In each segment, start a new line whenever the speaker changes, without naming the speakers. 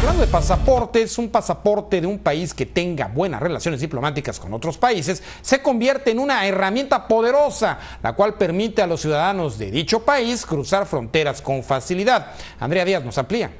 hablando de pasaportes, un pasaporte de un país que tenga buenas relaciones diplomáticas con otros países se convierte en una herramienta poderosa, la cual permite a los ciudadanos de dicho país cruzar fronteras con facilidad. Andrea Díaz nos amplía.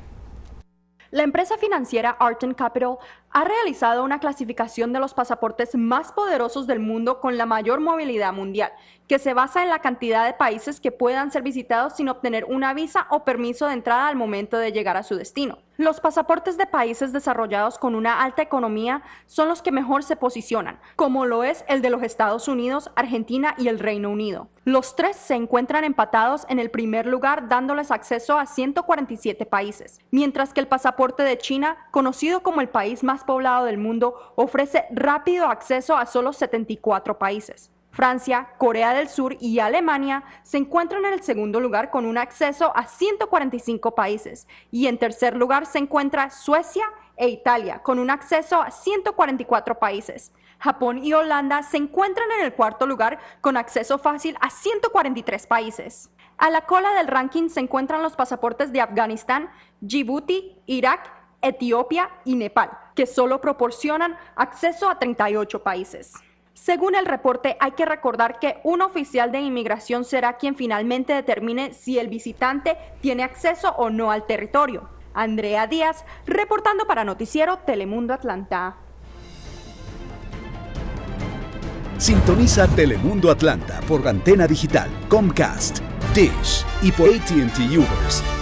La empresa financiera Arton Capital ha realizado una clasificación de los pasaportes más poderosos del mundo con la mayor movilidad mundial, que se basa en la cantidad de países que puedan ser visitados sin obtener una visa o permiso de entrada al momento de llegar a su destino. Los pasaportes de países desarrollados con una alta economía son los que mejor se posicionan, como lo es el de los Estados Unidos, Argentina y el Reino Unido. Los tres se encuentran empatados en el primer lugar dándoles acceso a 147 países, mientras que el pasaporte de China, conocido como el país más poblado del mundo, ofrece rápido acceso a solo 74 países. Francia, Corea del Sur y Alemania se encuentran en el segundo lugar con un acceso a 145 países y en tercer lugar se encuentra Suecia e Italia con un acceso a 144 países. Japón y Holanda se encuentran en el cuarto lugar con acceso fácil a 143 países. A la cola del ranking se encuentran los pasaportes de Afganistán, Djibouti, Irak Etiopía y Nepal, que solo proporcionan acceso a 38 países. Según el reporte, hay que recordar que un oficial de inmigración será quien finalmente determine si el visitante tiene acceso o no al territorio. Andrea Díaz, reportando para Noticiero Telemundo Atlanta.
Sintoniza Telemundo Atlanta por antena digital, Comcast, Dish y por ATT Ubers